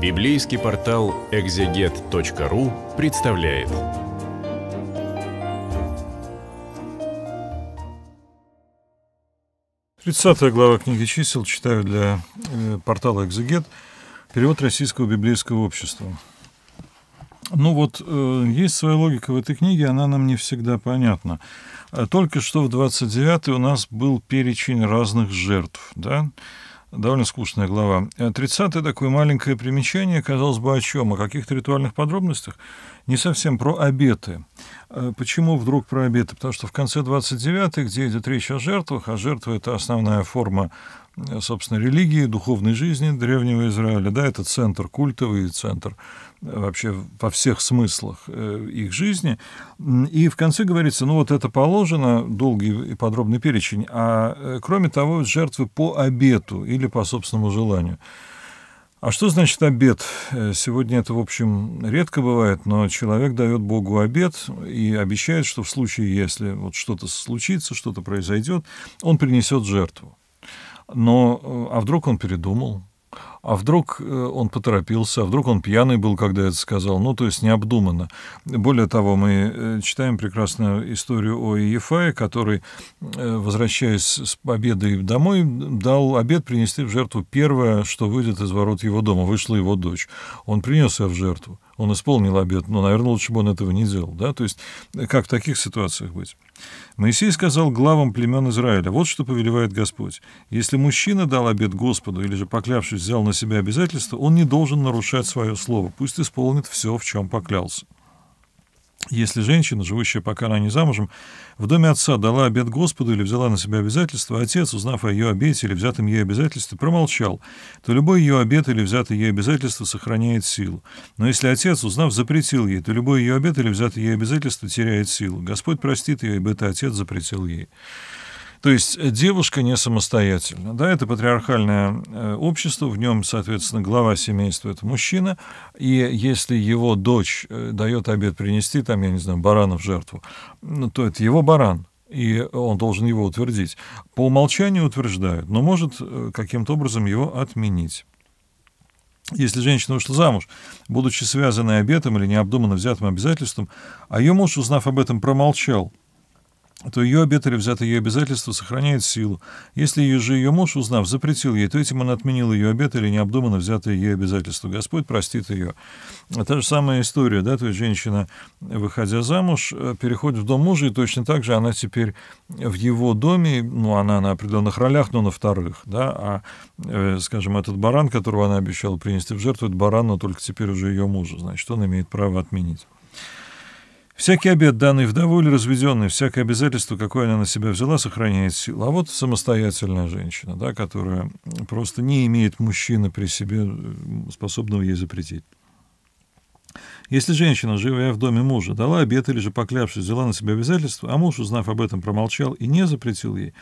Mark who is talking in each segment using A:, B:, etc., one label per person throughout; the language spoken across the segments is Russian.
A: Библейский портал экзегет.ру представляет. Тридцатая глава книги чисел читаю для э, портала «Экзегет». Перевод Российского библейского общества. Ну вот, э, есть своя логика в этой книге, она нам не всегда понятна. Э, только что в 29-й у нас был перечень разных жертв, да? довольно скучная глава. 30 э, такое маленькое примечание, казалось бы, о чем? О каких-то ритуальных подробностях? Не совсем про обеты. Э, почему вдруг про обеты? Потому что в конце 29-х, где идет речь о жертвах, а жертва — это основная форма собственно, религии, духовной жизни Древнего Израиля. Да, это центр культовый, центр э, вообще во всех смыслах э, их жизни. И в конце говорится, ну вот это положено, долгий и подробный перечень, а э, кроме того, жертвы по обету или по собственному желанию. А что значит обед? Сегодня это, в общем, редко бывает, но человек дает Богу обед и обещает, что в случае, если вот что-то случится, что-то произойдет, он принесет жертву. Но э, а вдруг он передумал? А вдруг э, он поторопился, а вдруг он пьяный был, когда это сказал? Ну, то есть необдуманно. Более того, мы э, читаем прекрасную историю о Ефае, который, возвращаясь с победой домой, дал обед принести в жертву первое, что выйдет из ворот его дома. Вышла его дочь. Он принес ее в жертву он исполнил обед, но, наверное, лучше бы он этого не делал. Да? То есть э, как в таких ситуациях быть? Моисей сказал главам племен Израиля, вот что повелевает Господь. Если мужчина дал обед Господу или же, поклявшись, взял на себя обязательство, он не должен нарушать свое слово, пусть исполнит все, в чем поклялся. Если женщина, живущая пока она не замужем, в доме отца дала обед Господу или взяла на себя обязательство, отец, узнав о ее обете или взятом ей обязательстве, промолчал, то любой ее обет или взятое ей обязательство сохраняет силу. Но если отец, узнав, запретил ей, то любой ее обет или взятое ей обязательство теряет силу. Господь простит ее, ибо это отец запретил ей. То есть э, девушка не самостоятельна. Да, это патриархальное э, общество, в нем, соответственно, глава семейства – это мужчина, и если его дочь э, дает обед принести, там, я не знаю, барана в жертву, ну, то это его баран, и он должен его утвердить. По умолчанию утверждают, но может каким-то образом его отменить. Если женщина вышла замуж, будучи связанной обетом или необдуманно взятым обязательством, а ее муж, узнав об этом, промолчал, то ее обетали взято ее обязательство сохраняет силу. Если ее же ее муж, узнав, запретил ей, то этим он отменил ее обет или необдуманно взятое ей обязательство. Господь простит ее. Та же самая история, да, то есть женщина, выходя замуж, э, переходит в дом мужа, и точно так же она теперь в его доме, ну, она на определенных ролях, но на вторых, да, а, э, скажем, этот баран, которого она обещала принести в жертву, это баран, но только теперь уже ее мужа, значит, он имеет право отменить. Всякий обед, данный вдоволь разведенной, всякое обязательство, какое она на себя взяла, сохраняет силу. А вот самостоятельная женщина, да, которая просто не имеет мужчины при себе, э, способного ей запретить. Если женщина, живя в доме мужа, дала обет или же, поклявшись, взяла на себя обязательство, а муж, узнав об этом, промолчал и не запретил ей,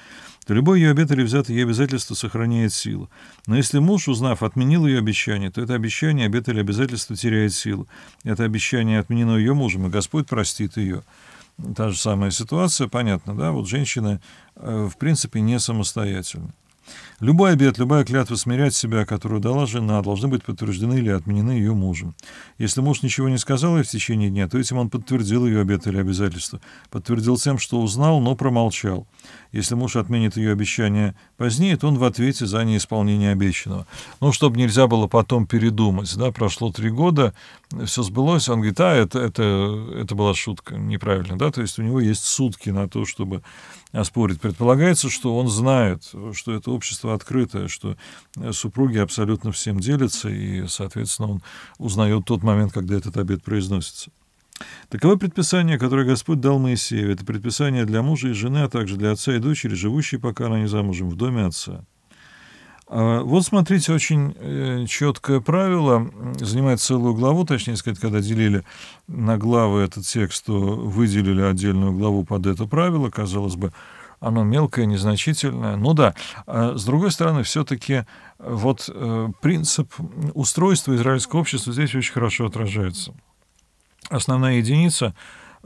A: то любое ее обет или взятое ей обязательство сохраняет силу. Но если муж, узнав, отменил ее обещание, то это обещание, обет или обязательство теряет силу. Это обещание отменено ее мужем, и Господь простит ее. Та же самая ситуация, понятно, да? Вот женщина, э, в принципе, не самостоятельна. Любой обет, любая клятва смирять себя, которую дала жена, должны быть подтверждены или отменены ее мужем. Если муж ничего не сказал ей в течение дня, то этим он подтвердил ее обет или обязательство. Подтвердил тем, что узнал, но промолчал. Если муж отменит ее обещание позднее, то он в ответе за неисполнение обещанного. Ну, чтобы нельзя было потом передумать. Да, прошло три года, все сбылось, он говорит, а, это, это, это была шутка, неправильно. Да? То есть у него есть сутки на то, чтобы оспорить. Предполагается, что он знает, что это общество открытое, что э, супруги абсолютно всем делятся, и, соответственно, он узнает тот момент, когда этот обед произносится. Таково предписание, которое Господь дал Моисею. Это предписание для мужа и жены, а также для отца и дочери, живущие, пока она не замужем, в доме отца. А, вот смотрите, очень э, четкое правило, занимает целую главу, точнее сказать, когда делили на главы этот текст, то выделили отдельную главу под это правило, казалось бы, оно мелкое, незначительное. Ну да, а с другой стороны, все-таки э, вот э, принцип устройства израильского общества здесь очень хорошо отражается. Основная единица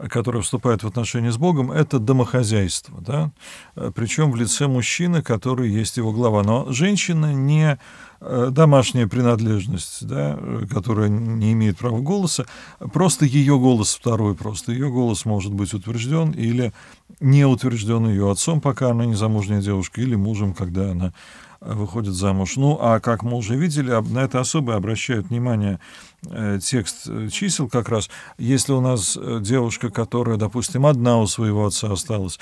A: которая вступает в отношения с Богом, это домохозяйство, да? Э, причем в лице мужчины, который есть его глава. Но женщина не домашняя принадлежность, да, которая не имеет права голоса, просто ее голос второй, просто ее голос может быть утвержден или не утвержденный ее отцом, пока она не замужняя девушка, или мужем, когда она э, выходит замуж. Ну, а как мы уже видели, на это особо обращают внимание э, текст э, чисел как раз. Если у нас девушка, которая, допустим, одна у своего отца осталась,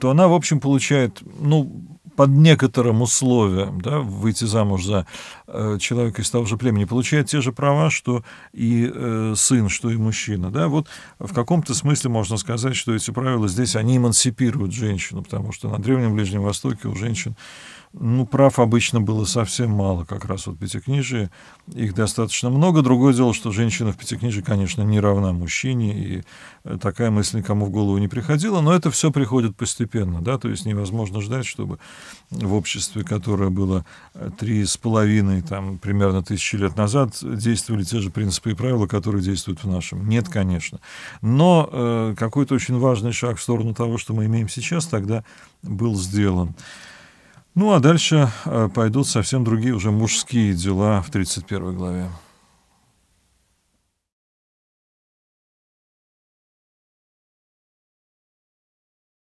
A: то она, в общем, получает, ну, под некоторым условием да, выйти замуж за Э, человек из того же племени получает те же права, что и э, сын, что и мужчина. Да? Вот в каком-то смысле можно сказать, что эти правила здесь, они эмансипируют женщину, потому что на Древнем Ближнем Востоке у женщин ну, прав обычно было совсем мало, как раз вот пятикнижие. Их достаточно много. Другое дело, что женщина в пятикнижии, конечно, не равна мужчине, и э, такая мысль никому в голову не приходила, но это все приходит постепенно, да, то есть невозможно ждать, чтобы в обществе, которое было э, три с половиной там примерно тысячи лет назад действовали те же принципы и правила, которые действуют в нашем. Нет, конечно. Но э, какой-то очень важный шаг в сторону того, что мы имеем сейчас, тогда был сделан. Ну а дальше э, пойдут совсем другие уже мужские дела в 31 главе.